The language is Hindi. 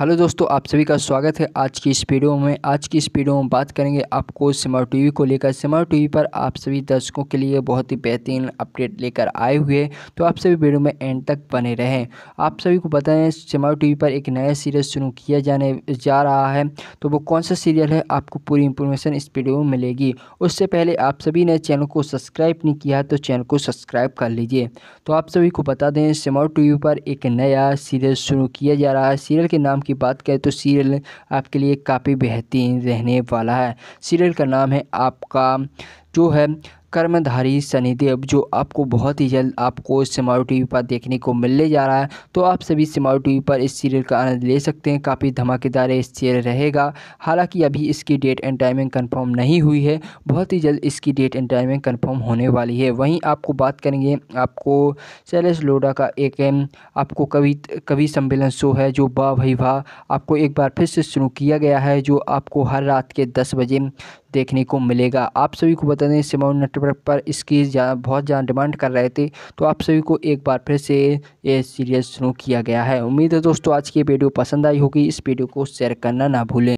हेलो दोस्तों आप सभी का स्वागत है आज की इस वीडियो में आज की इस वीडियो में बात करेंगे आपको स्मार्ट टीवी को लेकर स्मार्ट टीवी पर आप सभी दर्शकों के लिए बहुत ही बेहतरीन अपडेट लेकर आए हुए तो आप सभी वीडियो में एंड तक बने रहें आप सभी को पता है स्मार्ट टीवी पर एक नया सीरियल शुरू किया जाने जा रहा है तो वो कौन सा सीरियल है आपको पूरी इंफॉर्मेशन इस वीडियो में मिलेगी उससे पहले आप सभी ने चैनल को सब्सक्राइब नहीं किया तो चैनल को सब्सक्राइब कर लीजिए तो आप सभी को बता दें स्मार्ट टी पर एक नया सीरियल शुरू किया जा रहा है सीरियल के नाम की बात करें तो सीरियल आपके लिए काफ़ी बेहतरीन रहने वाला है सीरियल का नाम है आपका जो है कर्मधारी शनिदेव जो आपको बहुत ही जल्द आपको स्मार्ट टी पर देखने को मिलने जा रहा है तो आप सभी स्मार्ट टी पर इस सीरियल का आनंद ले सकते हैं काफ़ी धमाकेदार इस सीरियल रहेगा हालांकि अभी इसकी डेट एंड टाइमिंग कंफर्म नहीं हुई है बहुत ही जल्द इसकी डेट एंड टाइमिंग कंफर्म होने वाली है वहीं आपको बात करेंगे आपको सैलस लोडा का एक आपको कवि कवि सम्मेलन शो है जो वाह भाई वाह आपको एक बार फिर से शुरू किया गया है जो आपको हर रात के दस बजे देखने को मिलेगा आप सभी को बता दें सिमाउन नेटवर्क पर इसकी जा, बहुत ज़्यादा डिमांड कर रहे थे तो आप सभी को एक बार फिर से ये सीरियल शुरू किया गया है उम्मीद है दोस्तों आज की वीडियो पसंद आई होगी इस वीडियो को शेयर करना ना भूलें